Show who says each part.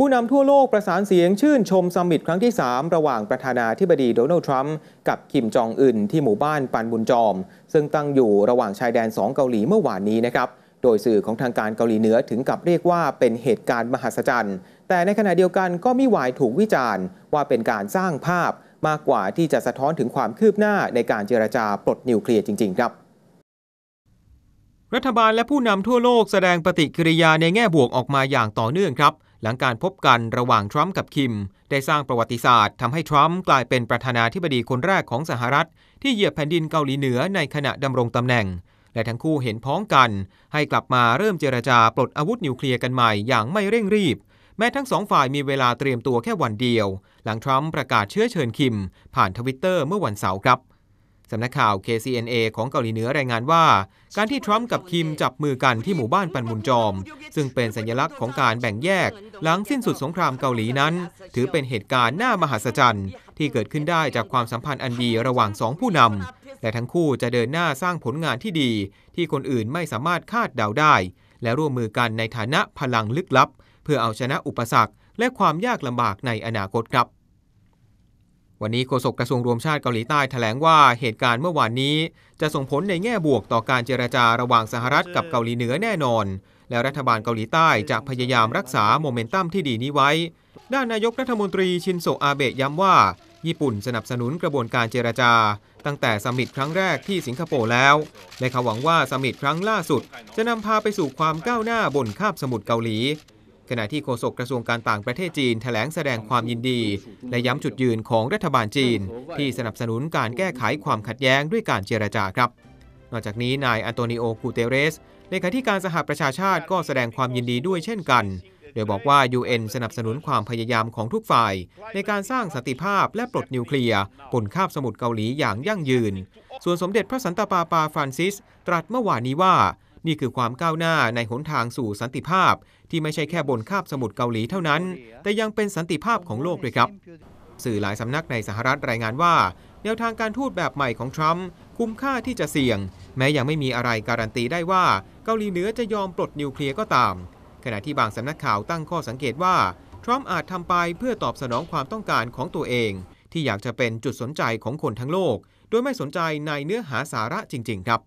Speaker 1: ผู้นำทั่วโลกประสานเสียงชื่นชมซัมมิตครั้งที่ 3 ระหว่างประธานาธิบดีโดนัลด์ทรัมป์กับคิมจองอึนที่หมู่บ้านปันบุญจอม ซึ่งตั้งอยู่ระหว่างชายแดน 2 เกาหลีเมื่อวานนี้นะครับ โดยสื่อของทางการเกาหลีเหนือถึงกับเรียกว่าเป็นเหตุการณ์มหัศจรรย์ แต่ในขณะเดียวกันก็มิวายถูกวิจารณ์ว่าเป็นการสร้างภาพมากกว่าที่จะสะท้อนถึงความคืบหน้าในการเจรจาปลดนิวเคลียร์จริง ๆ ครับ รัฐบาลและผู้นำทั่วโลกแสดงปฏิกิริยาในแง่บวกออกมาอย่างต่อเนื่องครับหลังการพบกันระหว่างทรัมป์กับคิม ได้สร้างประวัติศาสตร์ทำให้ทรัมป์กลายเป็นประธานาธิบดีคนแรกของสหรัฐ ที่เหยียบแผ่นดินเกาหลีเหนือในขณะดำรงตำแหน่ง และทั้งคู่เห็นพ้องกัน ให้กลับมาเริ่มเจรจา ปลดอาวุธนิวเคลียร์กันใหม่อย่างไม่เร่งรีบ แม้ทั้งสองฝ่ายมีเวลาเตรียมตัวแค่วันเดียว หลังทรัมป์ประกาศเชื้อเชิญคิม ผ่านทวิตเตอร์เมื่อวันเสาร์ครับสำนักข่าว KCNA ของเกาหลีเหนือรายงานว่า การที่ทรัมป์กับคิมจับมือกันที่หมู่บ้านปันมุนจอม ซึ่งเป็นสัญลักษณ์ของการแบ่งแยกหลังสิ้นสุดสงครามเกาหลีนั้น ถือเป็นเหตุการณ์น่ามหัศจรรย์ที่เกิดขึ้นได้จากความสัมพันธ์อันดีระหว่างสองผู้นำ และทั้งคู่จะเดินหน้าสร้างผลงานที่ดี ที่คนอื่นไม่สามารถคาดเดาได้ และร่วมมือกันในฐานะพลังลึกลับ เพื่อเอาชนะอุปสรรคและความยากลำบากในอนาคตครับวันนี้โฆษกกระทรวงรวมชาติเกาหลีใต้ถแถลงว่าเหตุการณ์เมื่อวานนี้จะส่งผลในแง่บวกต่อการเจรจาระหว่างสหรัฐกับเกาหลีเหนือแน่นอน และรัฐบาลเกาหลีใต้จะพยายามรักษาโมเมนตัมที่ดีนี้ไว้ ด้านนายกรัฐมนตรีชินโซอาเบะย้ำว่า ญี่ปุ่นสนับสนุนกระบวนการเจรจาตั้งแต่สมิตครั้งแรกที่สิงคโปร์แล้วและเขาหวังว่าสมิตครั้งล่าสุดจะนำพาไปสู่ความก้าวหน้าบนคาบสมุทรเกาหลีขณะที่โฆษกกระทรวงการต่างประเทศจีนแถลงแสดงความยินดี และย้ำจุดยืนของรัฐบาลจีน ที่สนับสนุนการแก้ไขความขัดแย้งด้วยการเจรจาครับ นอกจากนี้นายอันโตนิโอกูเตเรสเลขาธิการสหประชาชาติก็แสดงความยินดีด้วยเช่นกัน โดยบอกว่า UN สนับสนุนความพยายามของทุกฝ่าย ในการสร้างสันติภาพและปลดนิวเคลียร์ปนคาบสมุทรเกาหลีอย่างยั่งยืน ส่วนสมเด็จพระสันตะปาปาฟรานซิส ตรัสเมื่อวานนี้ว่านี่คือความก้าวหน้าในหนทางสู่สันติภาพ ที่ไม่ใช่แค่บนคาบสมุทรเกาหลีเท่านั้น แต่ยังเป็นสันติภาพของโลกด้วยครับ สื่อหลายสำนักในสหรัฐรายงานว่า แนวทางการทูตแบบใหม่ของทรัมป์คุ้มค่าที่จะเสี่ยง แม้ยังไม่มีอะไรการันตีได้ว่าเกาหลีเหนือจะยอมปลดนิวเคลียร์ก็ตาม ขณะที่บางสำนักข่าวตั้งข้อสังเกตว่าทรัมป์อาจทำไปเพื่อตอบสนองความต้องการของตัวเอง ที่อยากจะเป็นจุดสนใจของคนทั้งโลก โดยไม่สนใจในเนื้อหาสาระจริงๆครับ